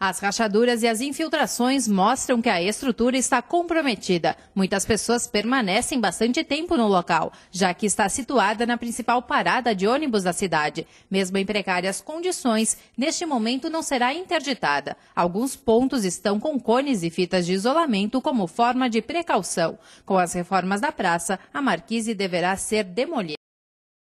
As rachaduras e as infiltrações mostram que a estrutura está comprometida. Muitas pessoas permanecem bastante tempo no local, já que está situada na principal parada de ônibus da cidade. Mesmo em precárias condições, neste momento não será interditada. Alguns pontos estão com cones e fitas de isolamento como forma de precaução. Com as reformas da praça, a marquise deverá ser demolida.